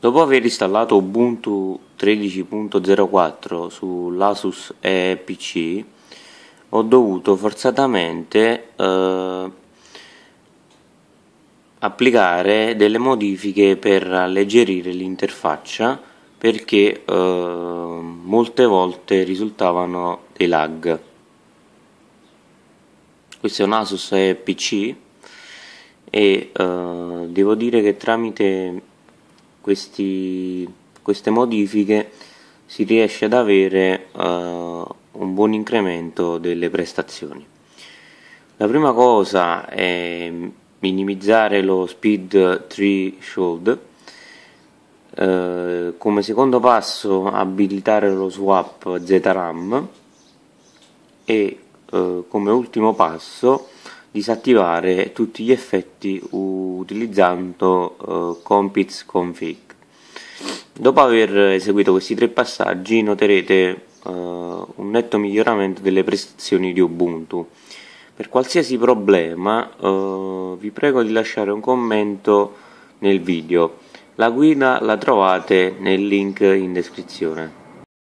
Dopo aver installato Ubuntu 13.04 sull'Asus e PC, ho dovuto forzatamente eh, applicare delle modifiche per alleggerire l'interfaccia perché eh, molte volte risultavano dei lag. Questo è un Asus e PC e eh, devo dire che tramite questi, queste modifiche si riesce ad avere uh, un buon incremento delle prestazioni. La prima cosa è minimizzare lo speed threshold, uh, come secondo passo abilitare lo swap ZRAM e uh, come ultimo passo disattivare tutti gli effetti utilizzando uh, Compits Config. Dopo aver eseguito questi tre passaggi noterete uh, un netto miglioramento delle prestazioni di Ubuntu. Per qualsiasi problema uh, vi prego di lasciare un commento nel video. La guida la trovate nel link in descrizione.